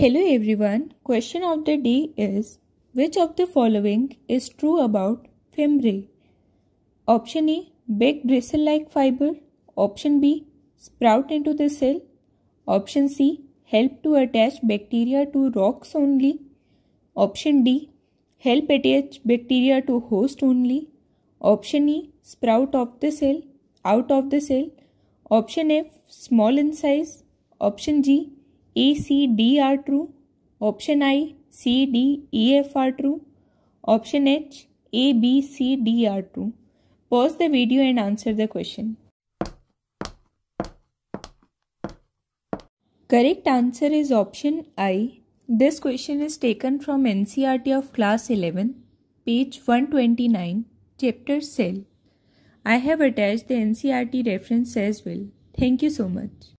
Hello everyone. Question of the day is which of the following is true about fimbriae? Option A Big bristle like fiber, option B sprout into the cell, option C help to attach bacteria to rocks only, option D help attach bacteria to host only, option E sprout of the cell out of the cell, option F small in size, option G a, C, D are true. Option I, C, D, E, F are true. Option H, A, B, C, D are true. Pause the video and answer the question. Correct answer is option I. This question is taken from NCRT of class 11, page 129, chapter cell. I have attached the NCRT reference as well. Thank you so much.